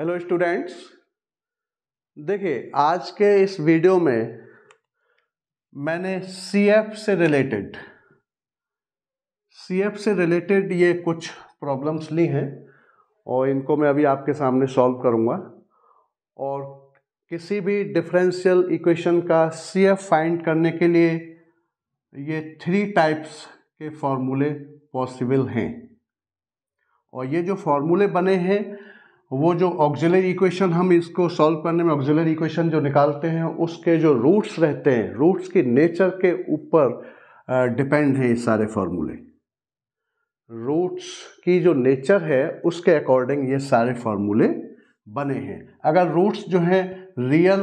Hello students देखिए आज के इस वीडियो में मैंने सी एफ से रिलेटेड सी एफ से रिलेटेड ये कुछ प्रॉब्लम्स ली हैं और इनको मैं अभी आपके सामने सॉल्व करूँगा और किसी भी डिफरेंशियल इक्वेशन का सी एफ फाइंड करने के लिए ये थ्री टाइप्स के फॉर्मूले पॉसिबल हैं और ये जो फॉर्मूले बने हैं वो जो ऑक्जिलरी इक्वेशन हम इसको सॉल्व करने में ऑक्जिलरी इक्वेशन जो निकालते हैं उसके जो रूट्स रहते हैं रूट्स की नेचर के ऊपर डिपेंड हैं ये सारे फॉर्मूले रूट्स की जो नेचर है उसके अकॉर्डिंग ये सारे फॉर्मूले बने हैं अगर रूट्स जो हैं रियल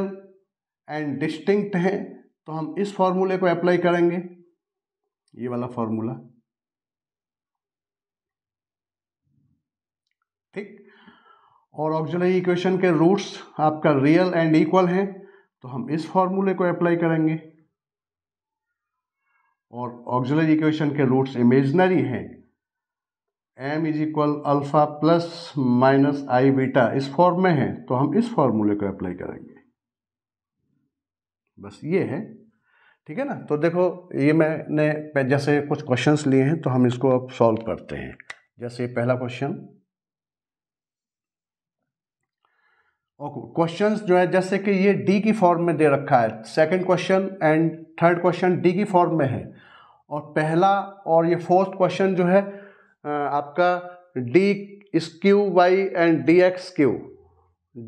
एंड डिस्टिंक्ट हैं तो हम इस फॉर्मूले को अप्लाई करेंगे ये वाला फॉर्मूला ठीक और ऑक्जिलरी इक्वेशन के रूट्स आपका रियल एंड इक्वल हैं तो हम इस फॉर्मूले को अप्लाई करेंगे और ऑक्जिलरी इक्वेशन के रूट्स इमेजनरी हैं M is equal alpha plus minus I beta इस फॉर्म में है तो हम इस फॉर्मूले को अप्लाई करेंगे बस ये है ठीक है ना तो देखो ये मैंने जैसे कुछ क्वेश्चंस लिए हैं तो हम इसको अब सॉल्व करते हैं जैसे पहला क्वेश्चन ओके क्वेश्चन जो है जैसे कि ये डी की फॉर्म में दे रखा है second question and third question D की फॉर्म में है और पहला और ये फोर्थ क्वेश्चन जो है आपका डी इस Q Y and D X Q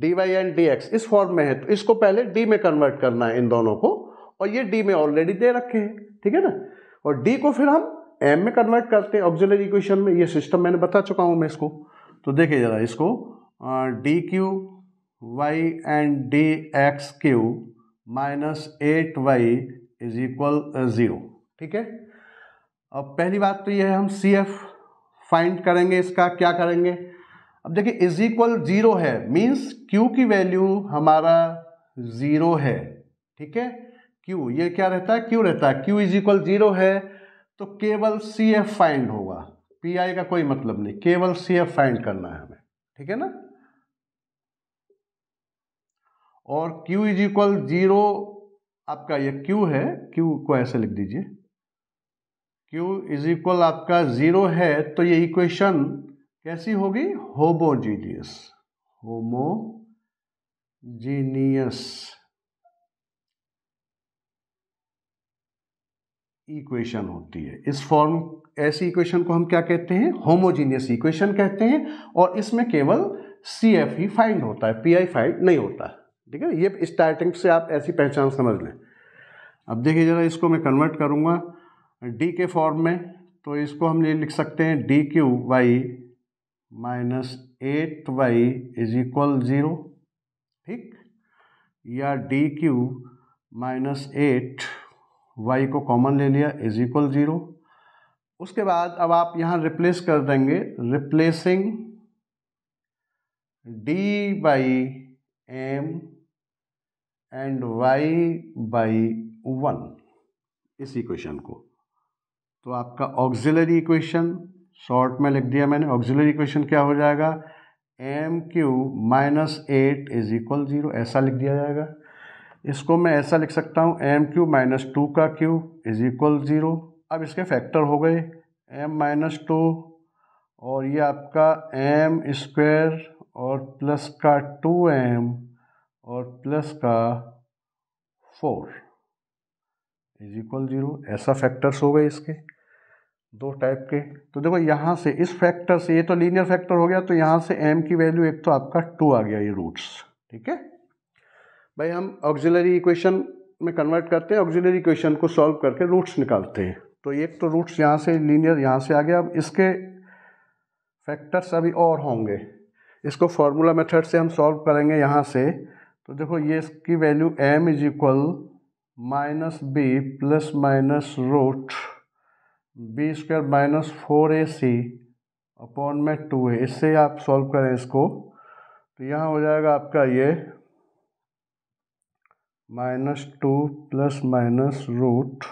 D Y and D X इस फॉर्म में है तो इसको पहले डी में कन्वर्ट करना है इन दोनों को और ये डी में ऑलरेडी दे रखे हैं ठीक है ना और डी को फिर हम एम में कन्वर्ट करते हैं ऑक्जिलरी इक्वेशन में ये सिस्टम मैंने बता चुका हूँ मैं इसको तो देखिए ज़रा इसको D Q Y and D X Q minus eight Y is equal zero ठीक है अब पहली बात तो यह है हम सी एफ फाइंड करेंगे इसका क्या करेंगे अब देखिए इज इक्वल ज़ीरो है मीन्स क्यू की वैल्यू हमारा ज़ीरो है ठीक है क्यू ये क्या रहता है क्यू रहता है क्यू इज इक्वल ज़ीरो है तो केवल सी एफ फाइंड होगा पी आई का कोई मतलब नहीं केवल सी एफ फाइंड करना है हमें ठीक है ना और Q इज इक्वल जीरो आपका ये Q है Q को ऐसे लिख दीजिए Q इज इक्वल आपका ज़ीरो है तो ये इक्वेशन कैसी होगी होमोजीनियस होमोजीनियस इक्वेशन होती है इस फॉर्म ऐसी इक्वेशन को हम क्या कहते हैं होमोजीनियस इक्वेशन कहते हैं और इसमें केवल सी एफ ही फाइंड होता है पी आई फाइंड नहीं होता है ठीक है ये स्टार्टिंग से आप ऐसी पहचान समझ लें अब देखिए ज़रा इसको मैं कन्वर्ट करूँगा डी के फॉर्म में तो इसको हम ये लिख सकते हैं D Q Y minus eight Y is equal zero ठीक या D Q minus eight Y को कॉमन ले लिया इज इक्वल ज़ीरो उसके बाद अब आप यहाँ रिप्लेस कर देंगे replacing D by M and Y by one इस इक्वेशन को तो आपका ऑक्सिलरी इक्वेशन शॉर्ट में लिख दिया मैंने ऑक्सिलरी इक्वेशन क्या हो जाएगा M Q minus eight is equal zero ऐसा लिख दिया जाएगा इसको मैं ऐसा लिख सकता हूँ एम क्यू माइनस टू का क्यू इज इक्वल ज़ीरो अब इसके फैक्टर हो गए एम माइनस टू और ये आपका एम स्क्वेयर और प्लस का टू एम और प्लस का फोर इज इक्वल जीरो ऐसा फैक्टर्स हो गए इसके दो टाइप के तो देखो यहाँ से इस फैक्टर से ये तो लीनियर फैक्टर हो गया तो यहाँ से एम की वैल्यू एक तो आपका टू आ गया ये रूट्स ठीक है भाई हम ऑक्जिलरी इक्वेशन में कन्वर्ट करते हैं ऑक्जिलरी इक्वेशन को सॉल्व करके रूट्स निकालते हैं तो एक तो रूट्स यहाँ से लीनियर यहाँ से आ गया अब इसके फैक्टर्स अभी और होंगे इसको फार्मूला मेथड से हम सॉल्व करेंगे यहाँ से तो देखो ये इसकी value m is equal minus B plus minus root B square minus four A C upon में टू ए इससे आप सॉल्व करें इसको तो यहाँ हो जाएगा आपका ये minus two plus minus root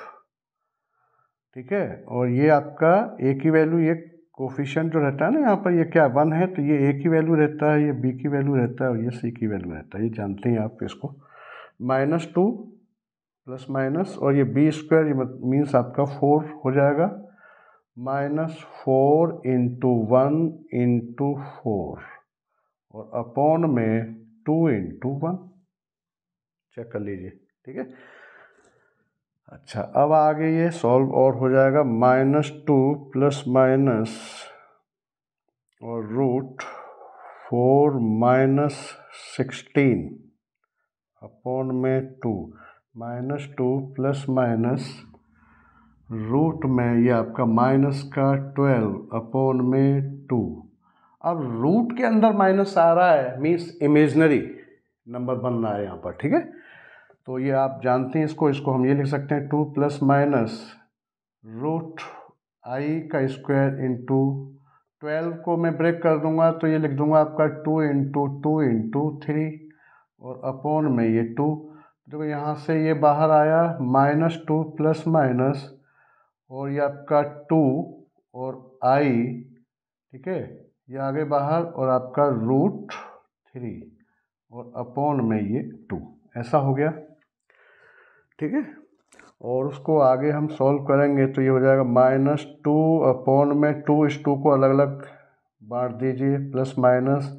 ठीक है और ये आपका ए की वैल्यू ये कोफिशेंट जो रहता है ना यहाँ पर ये क्या वन है तो ये ए की वैल्यू रहता है ये बी की वैल्यू रहता है और ये सी की वैल्यू रहता है ये जानते हैं आप इसको माइनस टू प्लस माइनस और ये बी स्क्वायर ये मीन्स आपका फोर हो जाएगा minus four into one into four और अपॉन में टू इंटू वन चेक कर लीजिए ठीक है अच्छा अब आगे ये सॉल्व और हो जाएगा माइनस टू प्लस माइनस और root four minus sixteen upon में two minus two plus minus root में ये आपका माइनस का ट्वेल्व अपॉन में टू अब रूट के अंदर माइनस आ रहा है मीन्स इमेजनरी नंबर बन रहा है यहाँ पर ठीक है तो ये आप जानते हैं इसको इसको हम ये लिख सकते हैं two plus minus root I का स्क्वायर इंटू ट्वेल्व को मैं ब्रेक कर दूंगा तो ये लिख दूंगा आपका two into two into three और अपॉन में ये टू देखो यहाँ से ये बाहर आया माइनस टू प्लस माइनस और ये आपका टू और आई ठीक है ये आगे बाहर और आपका रूट थ्री और अपॉन में ये टू ऐसा हो गया ठीक है और उसको आगे हम सॉल्व करेंगे तो ये हो जाएगा माइनस टू अपॉन में टू इस टू को अलग अलग बांट दीजिए प्लस माइनस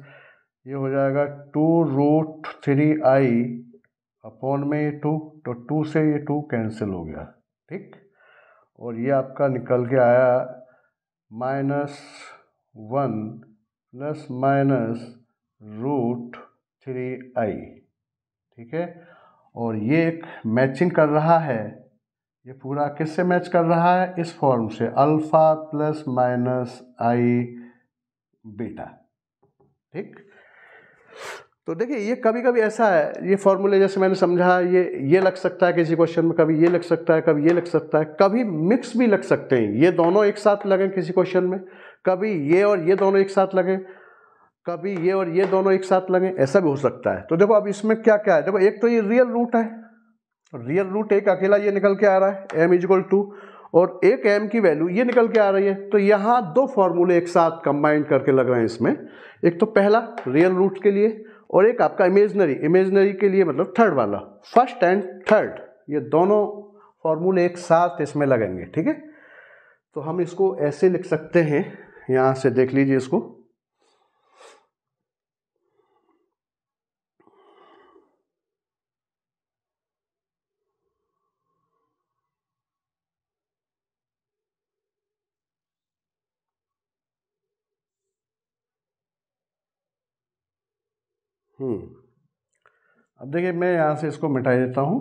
ये हो जाएगा two root three I upon में ये टू तो टू से ये टू कैंसिल हो गया ठीक और ये आपका निकल के आया minus one plus minus root three I ठीक है और ये एक मैचिंग कर रहा है ये पूरा किससे मैच कर रहा है इस फॉर्म से alpha plus minus I beta ठीक तो देखिए ये कभी कभी ऐसा है ये फॉर्मूले जैसे मैंने समझा ये ये लग सकता है किसी क्वेश्चन में कभी ये लग सकता है कभी ये लग सकता है कभी मिक्स भी लग सकते हैं ये दोनों एक साथ लगें किसी क्वेश्चन में कभी ये और ये दोनों एक साथ लगें कभी ये और ये दोनों एक साथ लगें ऐसा भी हो सकता है तो देखो अब इसमें क्या क्या है देखो एक तो ये रियल रूट है रियल रूट एक अकेला ये निकल के आ रहा है एम इजिकल टू और एक एम की वैल्यू ये निकल के आ रही है तो यहाँ दो फॉर्मूले एक साथ कंबाइंड करके लग रहे हैं इसमें एक तो पहला रियल रूट के लिए और एक आपका इमेजनरी इमेजनरी के लिए मतलब थर्ड वाला फर्स्ट एंड थर्ड ये दोनों फॉर्मूले एक साथ इसमें लगेंगे ठीक है तो हम इसको ऐसे लिख सकते हैं यहाँ से देख लीजिए इसको हम्म। अब देखिए मैं यहाँ से इसको मिटा देता हूँ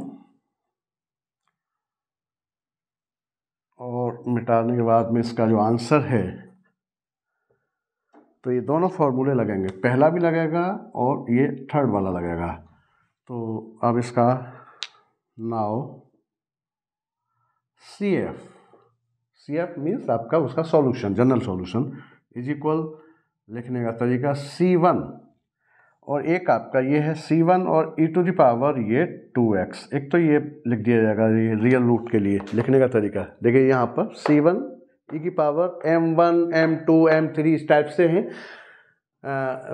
और मिटाने के बाद में इसका जो आंसर है तो ये दोनों फार्मूले लगेंगे पहला भी लगेगा और ये थर्ड वाला लगेगा तो अब इसका now C F C F means आपका उसका solution general solution is equal लिखने का तरीका सी वन और एक आपका ये है सी वन और ई टू दी पावर ये टू एक्स एक तो ये लिख दिया जाएगा ये रियल रूट के लिए लिखने का तरीका देखिए यहाँ पर सी वन ई की power M one M two M three इस टाइप से हैं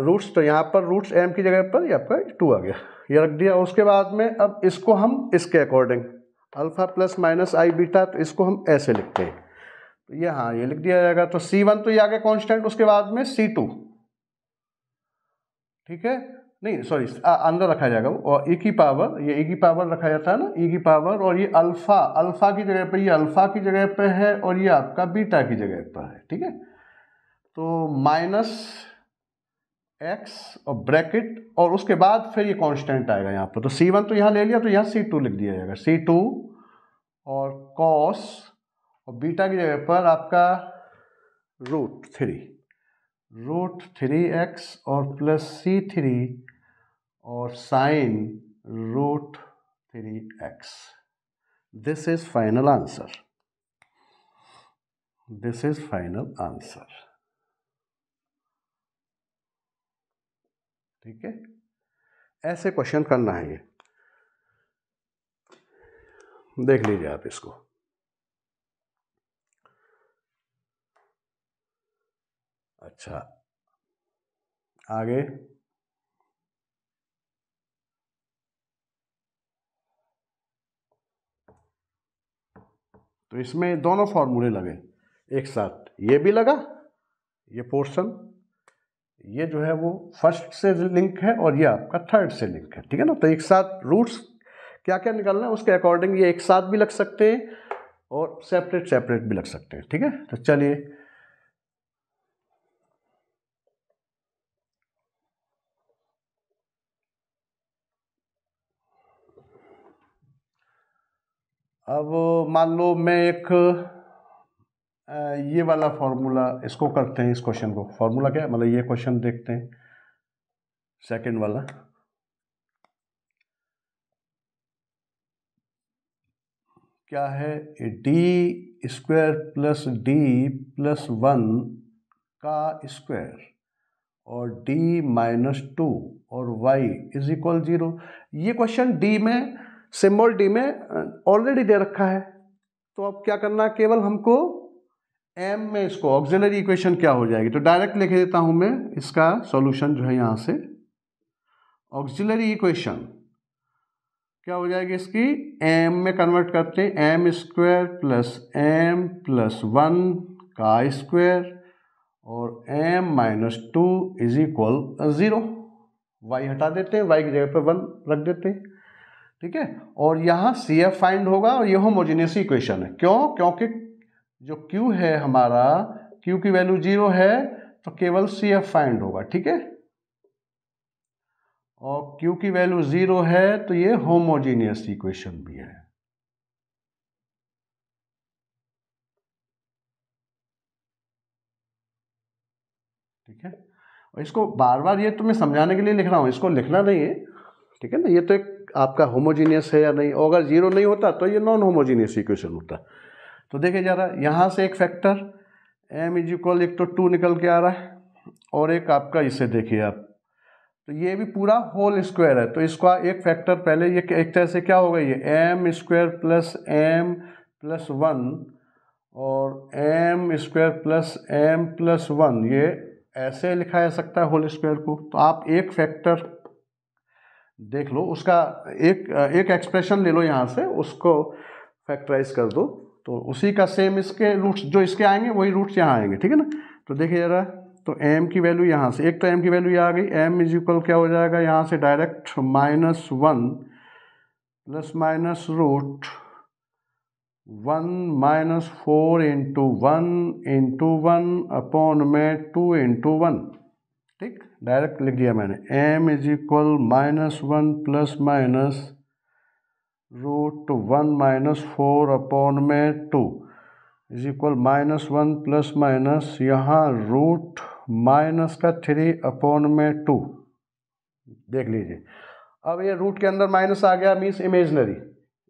रूट्स तो यहाँ पर रूट्स एम की जगह पर ये आपका टू आ गया ये रख दिया उसके बाद में अब इसको हम इसके according alpha plus minus I beta तो इसको हम ऐसे लिखते हैं तो ये हाँ ये लिख दिया जाएगा तो सी वन तो ये आ गया कॉन्स्टेंट उसके बाद में सी टू ठीक है नहीं सॉरी अंदर रखा जाएगा और एक ही पावर ये एक ही पावर रखा जाता है ना एक ही पावर और ये अल्फ़ा अल्फ़ा की जगह पे ये अल्फ़ा की जगह पे है और ये आपका बीटा की जगह पर है ठीक है तो माइनस एक्स और ब्रैकेट और उसके बाद फिर ये कांस्टेंट आएगा यहाँ पर तो सी वन तो यहाँ ले लिया तो यहाँ सी टू लिख दिया जाएगा सी टू और कॉस और बीटा की जगह पर आपका root three root three X और प्लस सी थ्री और sine root three x this is final answer this is final answer ठीक है ऐसे क्वेश्चन करना है ये देख लीजिए आप इसको अच्छा आगे तो इसमें दोनों फॉर्मूले लगे एक साथ ये भी लगा ये पोर्शन ये जो है वो फर्स्ट से लिंक है और ये आपका थर्ड से लिंक है ठीक है ना तो एक साथ रूट्स क्या क्या निकलना है उसके अकॉर्डिंग ये एक साथ भी लग सकते हैं और सेपरेट सेपरेट भी लग सकते हैं ठीक है तो चलिए अब मान लो मैं एक ये वाला फार्मूला इसको करते हैं इस क्वेश्चन को फार्मूला क्या है मतलब ये क्वेश्चन देखते हैं सेकंड वाला क्या है D square plus D plus one का स्क्वायर और डी माइनस टू और वाई इज इक्वल ज़ीरो ये क्वेश्चन डी में सिम्बॉल डी में ऑलरेडी दे रखा है तो अब क्या करना है केवल हमको एम में इसको ऑक्जिलरी इक्वेशन क्या हो जाएगी तो डायरेक्ट लिख देता हूँ मैं इसका सॉल्यूशन जो है यहाँ से ऑक्जिलरी इक्वेशन क्या हो जाएगी इसकी एम में कन्वर्ट करते हैं M square plus M plus one का स्क्वायर और M minus two is equal zero Y हटा देते हैं वाई की जगह पर वन रख देते हैं ठीक है और यहाँ सी एफ फाइंड होगा और ये होमोजीनियस इक्वेशन है क्यों क्योंकि जो क्यू है हमारा क्यू की वैल्यू जीरो है तो केवल सी एफ फाइंड होगा ठीक है और क्यू की वैल्यू जीरो है तो ये होमोजीनियस इक्वेशन भी है ठीक है और इसको बार बार ये तो मैं समझाने के लिए लिख रहा हूं इसको लिखना नहीं है ठीक है ना ये तो एक आपका होमोजीनियस है या नहीं और अगर जीरो नहीं होता तो ये नॉन होमोजीनियस इक्वेशन होता तो देखिए जा रहा यहाँ से एक फैक्टर एम इज इक्वल एक तो टू निकल के आ रहा है और एक आपका इसे देखिए आप तो ये भी पूरा होल स्क्वायर है तो इसका एक फैक्टर पहले ये एक तरह से क्या होगा ये M square plus M plus one और M square plus M plus one ये ऐसे लिखा जा सकता है होल स्क्वायर को तो आप एक फैक्टर देख लो उसका एक एक एक्सप्रेशन ले लो यहाँ से उसको फैक्टराइज कर दो तो उसी का सेम इसके रूट्स जो इसके आएंगे वही रूट्स यहाँ आएंगे ठीक है ना तो देखिए जरा तो एम की वैल्यू यहाँ से एक तो एम की वैल्यू यहाँ आ गई एम इज इक्वल क्या हो जाएगा यहाँ से direct minus one plus minus root one minus four into one into one upon में टू इंटू वन ठीक डायरेक्ट लिख दिया मैंने M is equal minus one plus minus root one minus four upon में two is equal minus one plus minus यहाँ root minus का three upon में two देख लीजिए अब ये रूट के अंदर माइनस आ गया मीन्स इमेजनरी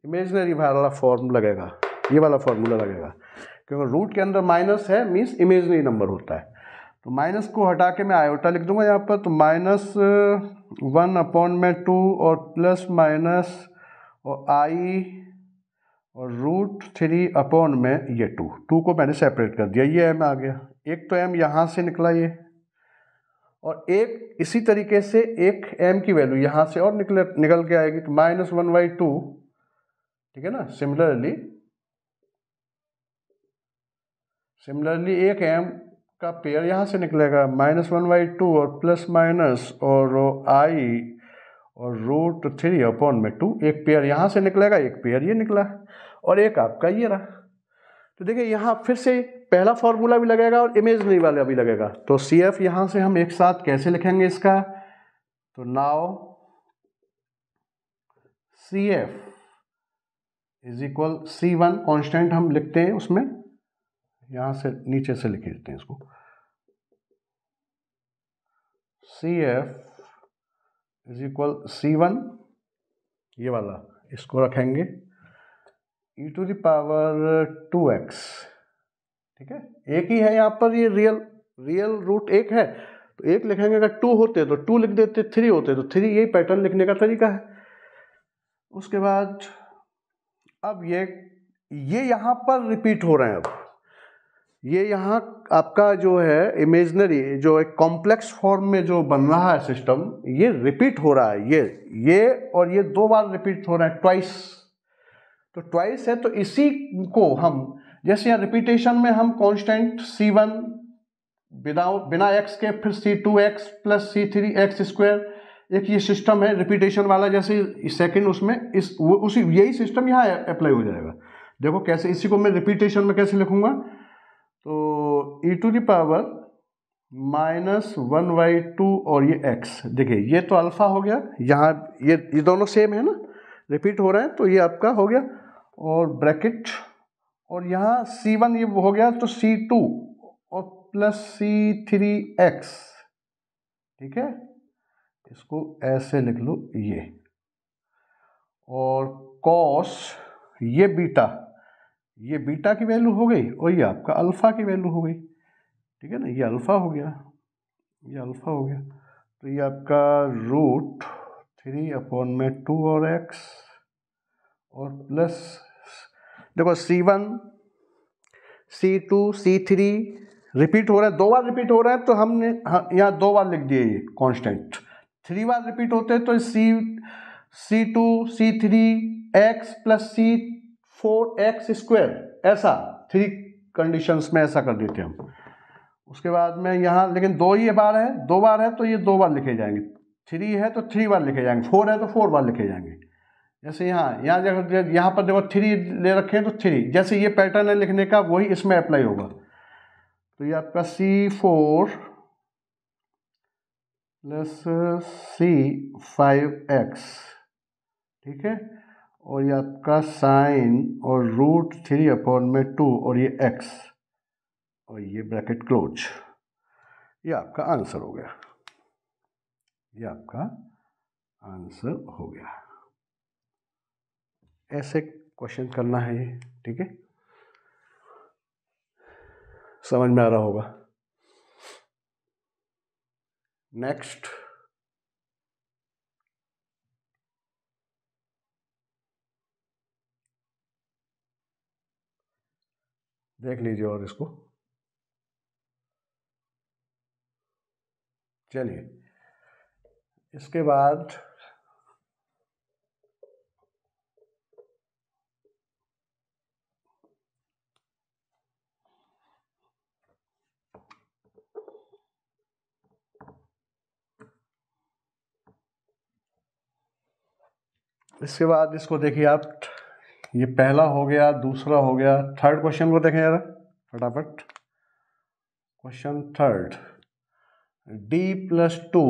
इमेजनरी वाला फॉर्म लगेगा ये वाला फॉर्मूला लगेगा क्योंकि रूट के अंदर माइनस है मीन्स इमेजनरी नंबर होता है तो माइनस को हटा के मैं आयोटा लिख दूंगा यहाँ पर तो माइनस वन अपॉन में टू और प्लस माइनस और आई और रूट थ्री अपॉन में ये टू टू को मैंने सेपरेट कर दिया ये एम आ गया एक तो एम यहाँ से निकला ये और एक इसी तरीके से एक एम की वैल्यू यहाँ से और निकले निकल के आएगी तो माइनस वन बाई टू ठीक है ना सिमिलरली सिमिलरली एक एम का पेयर यहाँ से निकलेगा माइनस वन बाई टू और प्लस माइनस और आई और रूट थ्री अपॉन में टू एक पेयर यहाँ से निकलेगा एक पेयर ये निकला और एक आपका ये रहा तो देखिए यहाँ फिर से पहला फॉर्मूला भी लगेगा और इमेजनरी वाला भी लगेगा तो सी एफ यहाँ से हम एक साथ कैसे लिखेंगे इसका तो now C F is equal C one constant हम लिखते हैं उसमें यहाँ से नीचे से लिख देते हैं इसको C F is equal C one ये वाला इसको रखेंगे E two the power two X ठीक है एक ही है यहाँ पर ये रियल रियल रूट एक है तो एक लिखेंगे अगर टू होते तो टू लिख देते थ्री होते तो थ्री यही पैटर्न लिखने का तरीका है उसके बाद अब ये ये यहाँ पर रिपीट हो रहे हैं अब ये यहाँ आपका जो है इमेजनरी जो एक कॉम्प्लेक्स फॉर्म में जो बन रहा है सिस्टम ये रिपीट हो रहा है ये ये और ये दो बार रिपीट हो रहा है ट्वाइस तो ट्वाइस है तो इसी को हम जैसे यहाँ रिपीटेशन में हम कांस्टेंट सी वन विदाउट बिना एक्स के फिर C two x plus C three X square एक ये सिस्टम है रिपीटेशन वाला जैसे सेकंड उसमें इस वो उसी यही सिस्टम यहाँ अप्लाई हो जाएगा देखो कैसे इसी को मैं रिपीटेशन में कैसे लिखूंगा तो E two the power minus one by two और ये एक्स देखिए ये तो अल्फ़ा हो गया यहाँ ये ये दोनों सेम है ना रिपीट हो रहे हैं तो ये आपका हो गया और ब्रैकेट और यहाँ सी वन ये हो गया तो सी टू और प्लस सी थ्री एक्स ठीक है इसको ऐसे लिख लो ये और कॉस ये बीटा ये बीटा की वैल्यू हो गई और ये आपका अल्फ़ा की वैल्यू हो गई ठीक है ना ये अल्फ़ा हो गया ये अल्फ़ा हो गया तो ये आपका रूट थ्री अपॉन में टू और एक्स और प्लस देखो C one C two C three repeat हो रहा है दो बार रिपीट हो रहा है तो हमने हाँ, यहाँ दो बार लिख दिए ये कॉन्स्टेंट थ्री बार रिपीट होते हैं तो C C two C three X plus C four X square ऐसा थ्री कंडीशंस में ऐसा कर देते हम उसके बाद में यहाँ लेकिन दो ये बार है दो बार है तो ये दो बार लिखे जाएंगे थ्री है तो थ्री बार लिखे जाएंगे फोर है तो फोर बार लिखे जाएंगे जैसे यहाँ यहाँ जगह यहाँ पर देखो थ्री ले रखे हैं तो थ्री जैसे ये पैटर्न है लिखने का वही इसमें अप्लाई होगा तो ये आपका C four plus C five X ठीक है और ये आपका साइन और रूट थ्री अपॉन में टू और ये एक्स और ये ब्रैकेट क्लोज ये आपका आंसर हो गया ये आपका आंसर हो गया ऐसे क्वेश्चन करना है ये ठीक है समझ में आ रहा होगा नेक्स्ट देख लीजिए और इसको चलिए इसके बाद इसके बाद इसको देखिए आप ये पहला हो गया दूसरा हो गया थर्ड क्वेश्चन को देखें जरा फटाफट question third D plus two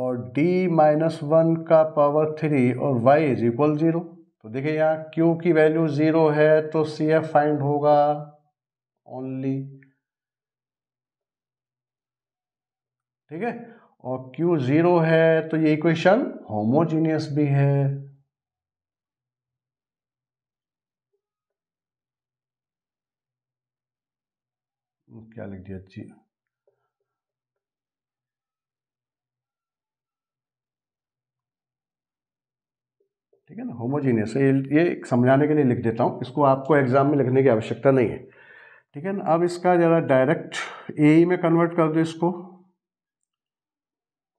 और डी माइनस वन का पावर थ्री और वाई इज इक्वल ज़ीरो तो देखिए यहाँ क्यू की वैल्यू ज़ीरो है तो सी एफ फाइंड होगा ओनली ठीक है और क्यू ज़ीरो है तो ये इक्वेशन होमोजीनियस भी है क्या लिख दिया जी ठीक है ना होमोजीनियस ये समझाने के लिए लिख देता हूँ इसको आपको एग्जाम में लिखने की आवश्यकता नहीं है ठीक है ना अब इसका ज़रा डायरेक्ट ए में कन्वर्ट कर दो इसको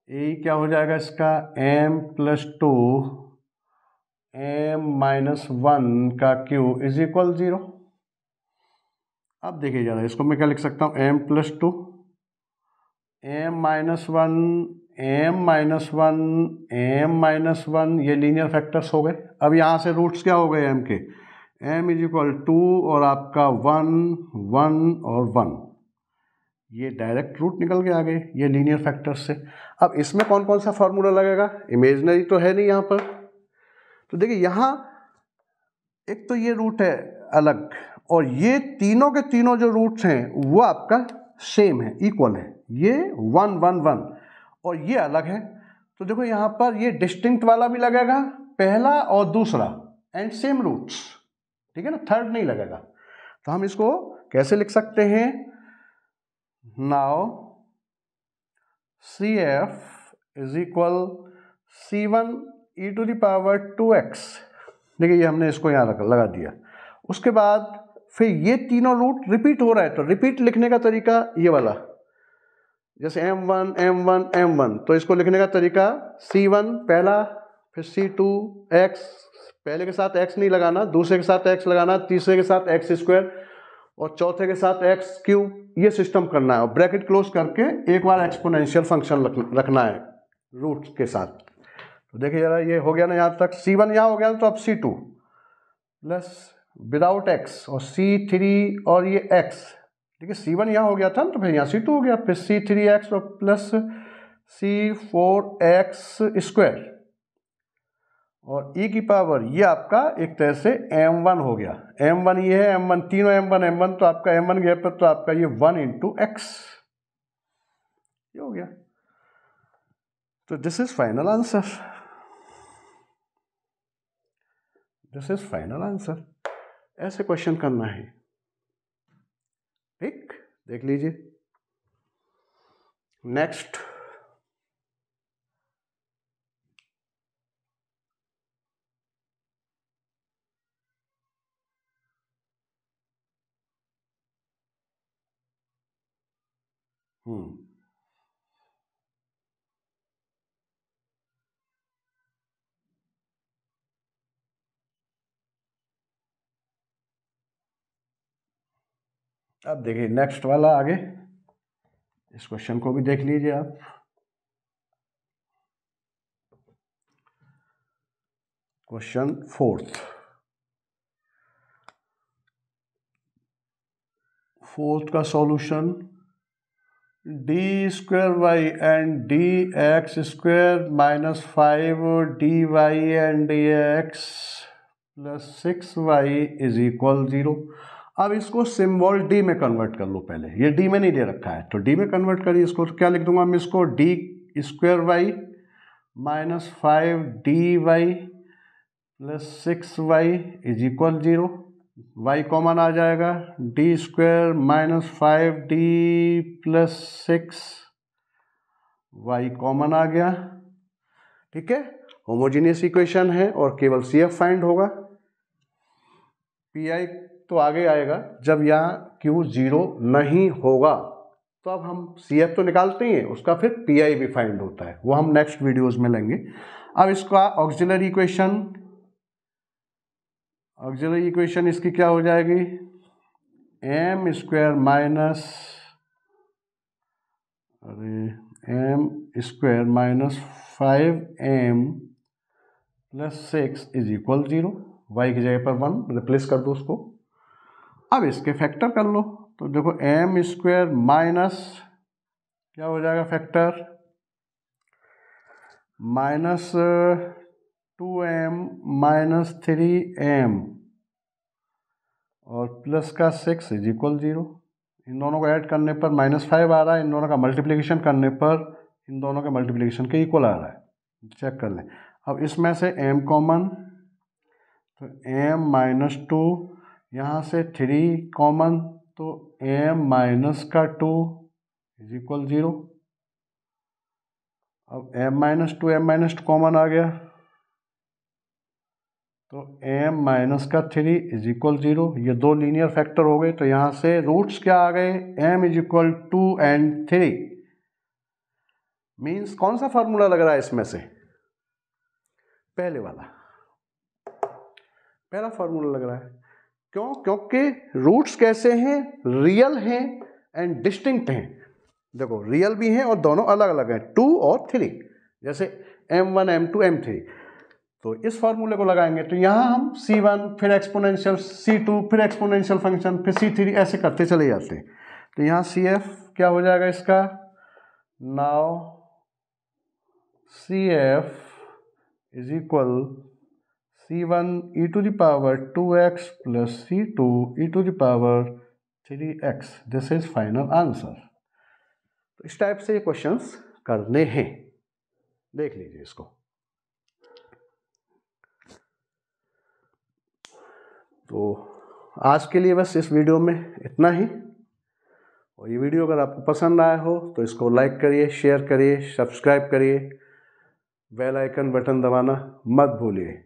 ए क्या हो जाएगा इसका M plus two M minus one का क्यू इज इक्वल ज़ीरो अब देखिए ज़रा इसको मैं क्या लिख सकता हूँ M plus two M minus one M minus one M minus one ये लीनियर फैक्टर्स हो गए अब यहाँ से रूट्स क्या हो गए एम के एम इज इक्वल टू और आपका वन वन और वन ये डायरेक्ट रूट निकल के आ गए ये लीनियर फैक्टर्स से अब इसमें कौन कौन सा फार्मूला लगेगा इमेजनरी तो है नहीं यहाँ पर तो देखिए यहाँ एक तो ये रूट है अलग और ये तीनों के तीनों जो रूट्स हैं वो आपका सेम है इक्वल है ये वन वन वन और ये अलग है तो देखो यहाँ पर ये डिस्टिंक्ट वाला भी लगेगा पहला और दूसरा एंड सेम रूट्स ठीक है ना थर्ड नहीं लगेगा तो हम इसको कैसे लिख सकते हैं now C F is equal C one E two the power two X देखिए ये हमने इसको यहाँ लगा दिया उसके बाद फिर ये तीनों रूट रिपीट हो रहा है तो रिपीट लिखने का तरीका ये वाला जैसे M one M one M one तो इसको लिखने का तरीका सी वन पहला फिर सी टू एक्स पहले के साथ एक्स नहीं लगाना दूसरे के साथ एक्स लगाना तीसरे के साथ एक्स स्क्वायर और चौथे के साथ एक्स क्यूब ये सिस्टम करना है और ब्रैकेट क्लोज करके एक बार एक्सपोनेंशियल फंक्शन रखना है रूट के साथ तो देखिए जरा ये हो गया ना यहाँ तक सी वन यहाँ हो गया तो अब C two plus without X और सी थ्री और ये एक्स ठीक है सी वन यहाँ हो गया था ना तो फिर यहाँ सी टू हो गया फिर सी थ्री एक्स और plus C four X square और ई e की पावर ये आपका एक तरह से एम वन हो गया एम वन ये है एम वन तीनों एम वन एम वन तो आपका एम वन गया पर तो आपका ये वन इंटू एक्स ये हो गया तो this is final answer this is final answer ऐसे क्वेश्चन करना है ठीक देख लीजिए नेक्स्ट हम्म अब देखिए नेक्स्ट वाला आगे इस क्वेश्चन को भी देख लीजिए आप क्वेश्चन फोर्थ फोर्थ का solution D square Y and D X square minus five D Y and D X plus six Y is equal zero अब इसको सिम्बॉल डी में कन्वर्ट कर लो पहले ये डी में नहीं दे रखा है तो डी में कन्वर्ट करिए इसको तो क्या लिख दूंगा मैं इसको D square Y minus five D Y plus six Y is equal zero Y common आ जाएगा D square minus five D plus six Y common आ गया ठीक है होमोजीनियस इक्वेशन है और केवल सी एफ फाइंड होगा पी आई तो आगे आएगा जब यहाँ Q जीरो नहीं होगा तो अब हम सी एफ तो निकालते ही हैं उसका फिर पी आई भी फाइंड होता है वो हम नेक्स्ट वीडियोज में लेंगे अब इसका ऑक्जिलरी इक्वेशन ऑक्जिलरी इक्वेशन इसकी क्या हो जाएगी एम स्क्वायर माइनस अरे M square minus five M plus six is equal zero Y की जगह पर वन रिप्लेस कर दो उसको अब इसके फैक्टर कर लो तो देखो एम स्क्वेयर माइनस क्या हो जाएगा factor minus two M minus three M और प्लस का सिक्स इज इक्वल जीरो इन दोनों को ऐड करने पर माइनस फाइव आ रहा है इन दोनों का मल्टीप्लिकेशन करने पर इन दोनों के मल्टीप्लिकेशन के इक्वल आ रहा है चेक कर लें अब इसमें से एम कॉमन तो एम माइनस टू यहाँ से थ्री कॉमन तो एम माइनस का टू इज इक्वल ज़ीरो अब M minus two M minus two common आ गया तो एम माइनस का थ्री इज इक्वल ज़ीरो ये दो लीनियर फैक्टर हो गए तो यहाँ से रूट्स क्या आ गए M is equal two and three means कौन सा फार्मूला लग रहा है इसमें से पहले वाला पहला फार्मूला लग रहा है क्यों क्योंकि रूट्स कैसे हैं रियल हैं एंड डिस्टिंक्ट हैं देखो रियल भी हैं और दोनों अलग अलग हैं टू और थ्री जैसे M one M two M three तो इस फार्मूले को लगाएंगे तो यहाँ हम सी वन फिर एक्सपोनेंशियल सी टू फिर एक्सपोनेंशियल फंक्शन फिर सी थ्री ऐसे करते चले जाते हैं तो यहाँ सी एफ क्या हो जाएगा इसका now C F is equal C one E two x plus C two e two to power three x this is final answer तो इस टाइप से ये क्वेश्चंस करने हैं देख लीजिए इसको तो आज के लिए बस इस वीडियो में इतना ही और ये वीडियो अगर आपको पसंद आया हो तो इसको लाइक करिए शेयर करिए सब्सक्राइब करिए बेल आइकन बटन दबाना मत भूलिए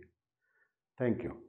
Thank you.